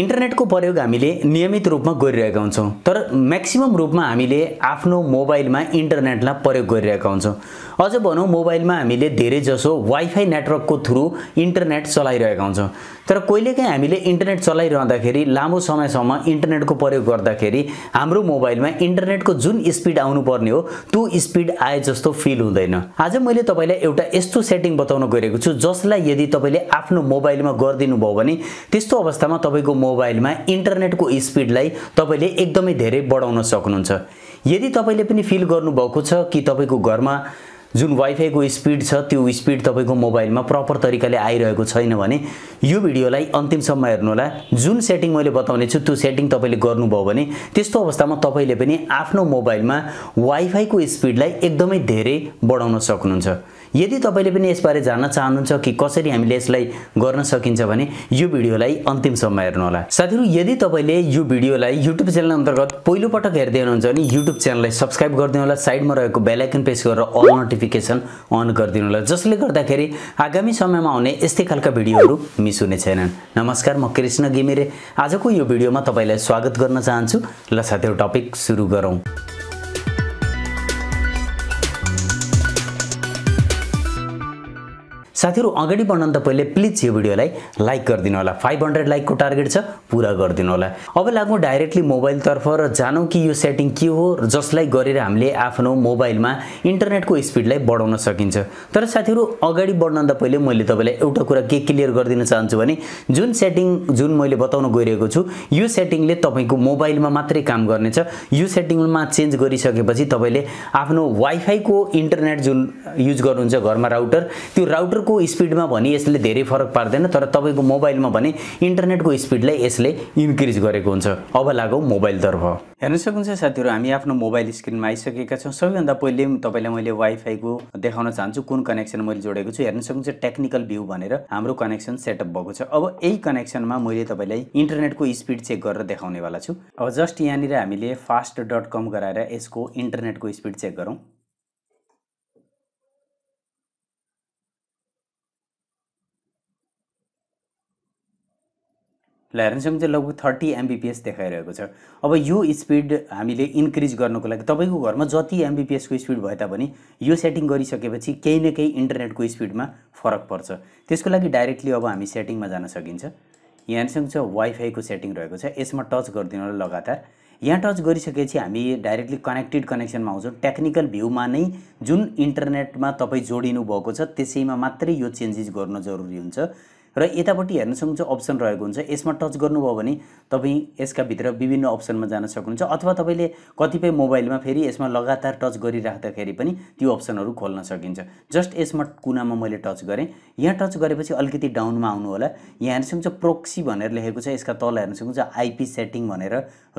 इन्टरनेटको प्रयोग हामीले नियमित रूपमा गरिरहेका हुन्छौँ तर म्याक्सिमम् रूपमा हामीले आफ्नो मोबाइलमा इन्टरनेटलाई प्रयोग गरिरहेका हुन्छौँ अझ भनौँ मोबाइलमा हामीले धेरैजसो वाइफाई नेटवर्कको थ्रु इन्टरनेट चलाइरहेका हुन्छौँ तर कहिलेकाहीँ हामीले इन्टरनेट चलाइरहँदाखेरि लामो समयसम्म इन्टरनेटको प्रयोग गर्दाखेरि हाम्रो मोबाइलमा इन्टरनेटको जुन स्पिड आउनुपर्ने हो त्यो स्पिड आए जस्तो फिल हुँदैन आज मैले तपाईँलाई एउटा यस्तो सेटिङ बताउन गइरहेको छु जसलाई यदि तपाईँले आफ्नो मोबाइलमा गरिदिनु भयो भने त्यस्तो अवस्थामा तपाईँको मोबाइलमा इन्टरनेटको स्पिडलाई तपाईँले एकदमै धेरै बढाउन सक्नुहुन्छ यदि तपाईँले पनि फिल गर्नुभएको छ कि तपाईँको घरमा जुन वाइफाईको स्पिड छ त्यो स्पिड तपाईँको मोबाइलमा प्रपर तरिकाले आइरहेको छैन भने यो भिडियोलाई अन्तिमसम्म हेर्नुहोला जुन सेटिङ मैले बताउने छु त्यो सेटिङ तपाईँले गर्नुभयो भने त्यस्तो अवस्थामा तपाईँले पनि आफ्नो मोबाइलमा वाइफाईको स्पिडलाई एकदमै धेरै बढाउन सक्नुहुन्छ यदि तपाईँले पनि यसबारे जान्न चाहनुहुन्छ कि कसरी हामीले यसलाई गर्न सकिन्छ भने यो भिडियोलाई अन्तिमसम्म हेर्नुहोला साथीहरू यदि तपाईँले यो भिडियोलाई युट्युब च्यानल अन्तर्गत पहिलोपटक हेर्दै हुनुहुन्छ भने युट्युब च्यानललाई सब्सक्राइब गरिदिनु होला साइडमा रहेको बेलायकन प्रेस गरेर अल नोटिफिकेसन अन गरिदिनु होला जसले गर्दाखेरि आगामी समयमा आउने यस्तै खालका भिडियोहरू मिस हुने छैनन् नमस्कार म कृष्ण घिमिरे आजको यो भिडियोमा तपाईँलाई स्वागत गर्न चाहन्छु ल साथीहरू टपिक सुरु गरौँ साथीहरू अगाडि बढ्न पहिले प्लिज यो भिडियोलाई लाइक गरिदिनु होला फाइभ हन्ड्रेड लाइकको टार्गेट छ पुरा गरिदिनु होला अब लागौँ डाइरेक्टली मोबाइलतर्फ र जानौँ कि यो सेटिङ के हो जसलाई गरेर हामीले आफ्नो मोबाइलमा इन्टरनेटको स्पिडलाई बढाउन सकिन्छ तर साथीहरू अगाडि बढ्नभन्दा पहिले मैले तपाईँलाई एउटा कुरा के क्लियर गरिदिन चाहन्छु भने जुन सेटिङ जुन मैले बताउन गइरहेको छु यो सेटिङले तपाईँको मोबाइलमा मात्रै काम गर्नेछ यो सेटिङमा चेन्ज गरिसकेपछि तपाईँले आफ्नो वाइफाईको इन्टरनेट जुन युज गर्नुहुन्छ घरमा राउटर त्यो राउटर नेटवर्कको स्पिडमा भने यसले धेरै फरक पार्दैन तर तपाईँको मोबाइलमा भने इन्टरनेटको स्पिडलाई यसले इन्क्रिज गरेको हुन्छ अब लागौँ मोबाइलतर्फ हेर्न सक्नुहुन्छ साथीहरू हामी आफ्नो मोबाइल स्क्रिनमा आइसकेका छौँ सबैभन्दा पहिले तपाईँलाई मैले वाइफाईको देखाउन चाहन्छु कुन कनेक्सन मैले जोडेको छु हेर्न सक्नुहुन्छ टेक्निकल भ्यू भनेर हाम्रो कनेक्सन सेटअप भएको छ अब यही कनेक्सनमा मैले तपाईँलाई इन्टरनेटको स्पिड चेक गरेर देखाउनेवाला छु अब जस्ट यहाँनिर हामीले फास्ट डट कम गराएर यसको इन्टरनेटको स्पिड चेक गरौँ लायरनसँग चाहिँ लगभग थर्टी एमबिपिएस देखाइरहेको छ अब यो स्पिड हामीले इन्क्रिज गर्नुको लागि तपाईँको घरमा जति एमबिपिएसको स्पिड भए तापनि यो सेटिङ गरिसकेपछि केही न केही इन्टरनेटको स्पिडमा फरक पर्छ त्यसको लागि डाइरेक्टली अब हामी सेटिङमा जान सकिन्छ यहाँसँग छ वाइफाईको सेटिङ रहेको छ यसमा टच गरिदिनु होला लगातार यहाँ टच गरिसकेपछि हामी डाइरेक्टली कनेक्टेड कनेक्सनमा आउँछौँ टेक्निकल भ्यूमा नै जुन इन्टरनेटमा तपाईँ जोडिनु भएको छ त्यसैमा मात्रै यो चेन्जेस गर्न जरुरी हुन्छ र यतापट्टि हेर्न चाहिँ अप्सन रहेको हुन्छ यसमा टच गर्नुभयो भने तपाईँ यसका भित्र विभिन्न अप्सनमा जान सक्नुहुन्छ अथवा तपाईँले कतिपय मोबाइलमा फेरि यसमा लगातार टच गरिराख्दाखेरि पनि त्यो अप्सनहरू खोल्न सकिन्छ जस्ट यसमा कुनामा मैले टच गरेँ यहाँ टच गरेपछि अलिकति डाउनमा आउनु होला यहाँ हेर्न सक्नुहुन्छ प्रोक्सी भनेर लेखेको छ यसका तल हेर्न सक्नुहुन्छ आइपी सेटिङ भनेर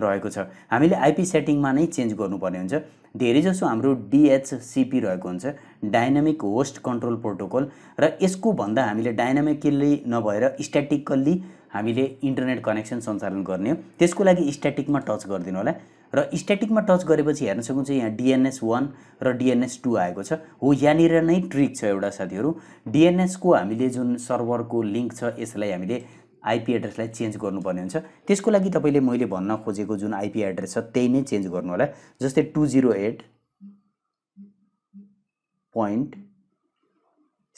रहेको छ हामीले आइपी सेटिङमा नै चेन्ज गर्नुपर्ने हुन्छ धेरैजसो हाम्रो डिएचसिपी रहेको हुन्छ डाइनामिक होस्ट कन्ट्रोल प्रोटोकल र यसको भन्दा हामीले डाइनामिकली नभएर स्ट्याटिकल्ली हामीले इन्टरनेट कनेक्सन सञ्चालन गर्ने हो त्यसको लागि स्ट्याटिकमा टच गरिदिनु होला र स्ट्याटिकमा टच गरेपछि हेर्न सकिन्छ यहाँ डिएनएस वान र डिएनएस टू आएको छ हो यहाँनिर नै ट्रिक छ एउटा साथीहरू डिएनएसको हामीले जुन सर्भरको लिङ्क छ यसलाई हामीले आइपी एड्रेसलाई चेन्ज गर्नुपर्ने हुन्छ त्यसको लागि तपाईँले मैले भन्न खोजेको जुन आइपी एड्रेस छ त्यही नै चेन्ज गर्नु होला जस्तै two zero eight point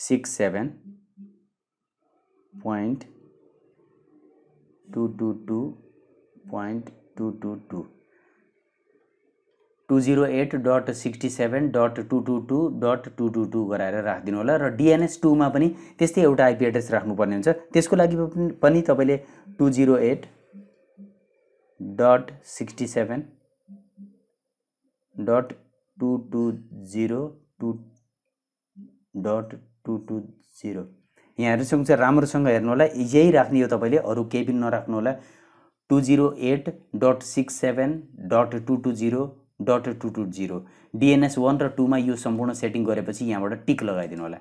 six seven point two two two point two two two two zero eight dot sixty seven dot two two two dot two two two गराएर राखिदिनु होला र डिएनएस टूमा पनि त्यस्तै एउटा आइपी एड्रेस राख्नुपर्ने हुन्छ त्यसको लागि पनि तपाईँले two zero eight dot sixty seven dot two two zero two dot two two zero यहाँहरूसँग चाहिँ राम्रोसँग हेर्नु होला यही राख्ने हो तपाईँले अरू केही पनि नराख्नु होला two zero eight dot six seven dot two two zero dot two two zero DNS one र टूमा यो सम्पूर्ण सेटिङ गरेपछि यहाँबाट टिक लगाइदिनु होला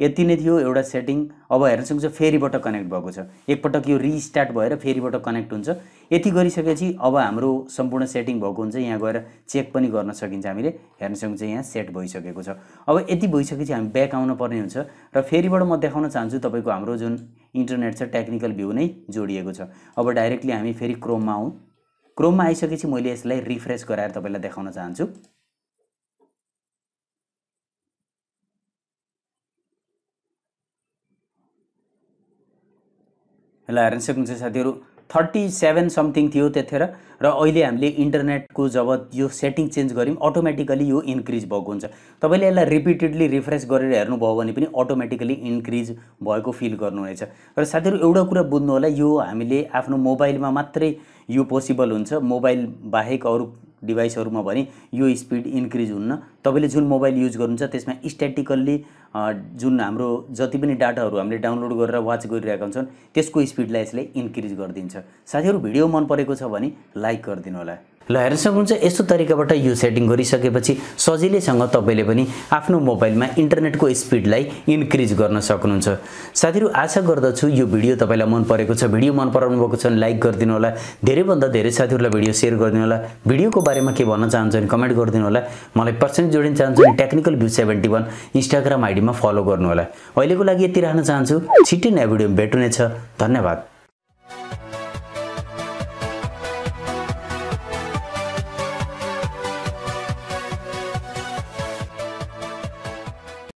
यति नै थियो एउटा सेटिङ अब हेर्न सक्छ फेरिबाट कनेक्ट भएको छ एकपटक यो रिस्टार्ट भएर फेरिबाट कनेक्ट हुन्छ यति गरिसकेपछि अब हाम्रो सम्पूर्ण सेटिङ भएको हुन्छ यहाँ गएर चेक पनि गर्न सकिन्छ हामीले हेर्न सक्छ यहाँ सेट भइसकेको छ अब यति भइसकेपछि हामी ब्याक आउनु पर्ने हुन्छ र फेरिबाट म देखाउन चाहन्छु तपाईँको हाम्रो जुन इन्टरनेट छ टेक्निकल भ्यू नै जोडिएको छ अब डाइरेक्टली हामी फेरि क्रोममा आउँ क्रोममा आइसकेपछि मैले यसलाई रिफ्रेस गराएर तपाईँलाई देखाउन चाहन्छु ल हेर्न सक्नुहुन्छ साथीहरू थर्टी सेभेन समथिङ थियो त्यतिखेर र अहिले हामीले इन्टरनेटको जब यो सेटिङ चेन्ज गऱ्यौँ अटोमेटिकली यो इन्क्रिज भएको हुन्छ तपाईँले यसलाई रिपिटेडली रिफ्रेस गरेर हेर्नुभयो भने पनि अटोमेटिकली इन्क्रिज भएको फिल गर्नुहुनेछ र साथीहरू एउटा कुरा बुझ्नु होला यो हामीले आफ्नो मोबाइलमा मात्रै यो पोसिबल हुन्छ मोबाइल बाहेक अरू डिभाइसहरूमा भने यो स्पिड इन्क्रिज हुन्न तपाईँले जुन मोबाइल युज गर्नुहुन्छ त्यसमा स्ट्याटिकल्ली जुन हाम्रो जति पनि डाटाहरू हामीले डाउनलोड गरेर वाच गरिरहेका हुन्छौँ त्यसको स्पिडलाई यसले इन्क्रिज गरिदिन्छ साथीहरू भिडियो मन परेको छ भने लाइक गरिदिनु होला ल हेर्न सक्नुहुन्छ यस्तो तरिकाबाट यो सेटिङ गरिसकेपछि सजिलैसँग तपाईँले पनि आफ्नो मोबाइलमा इन्टरनेटको स्पिडलाई इन्क्रिज गर्न सक्नुहुन्छ साथीहरू आशा गर्दछु यो भिडियो तपाईँलाई मन परेको छ भिडियो मन पराउनु भएको छ भने लाइक गरिदिनु होला धेरैभन्दा धेरै साथीहरूलाई भिडियो सेयर गरिदिनु होला भिडियोको बारेमा के भन्न चाहन्छ भने कमेन्ट गरिदिनु होला मलाई पर्सेन्ट जोडिन चाहन्छु भने technical view seventy one Instagram आइडीमा फलो गर्नु होला अहिलेको लागि यति राख्न चाहन्छु छिट्टै नयाँ भिडियो भेट्नेछ छ धन्यवाद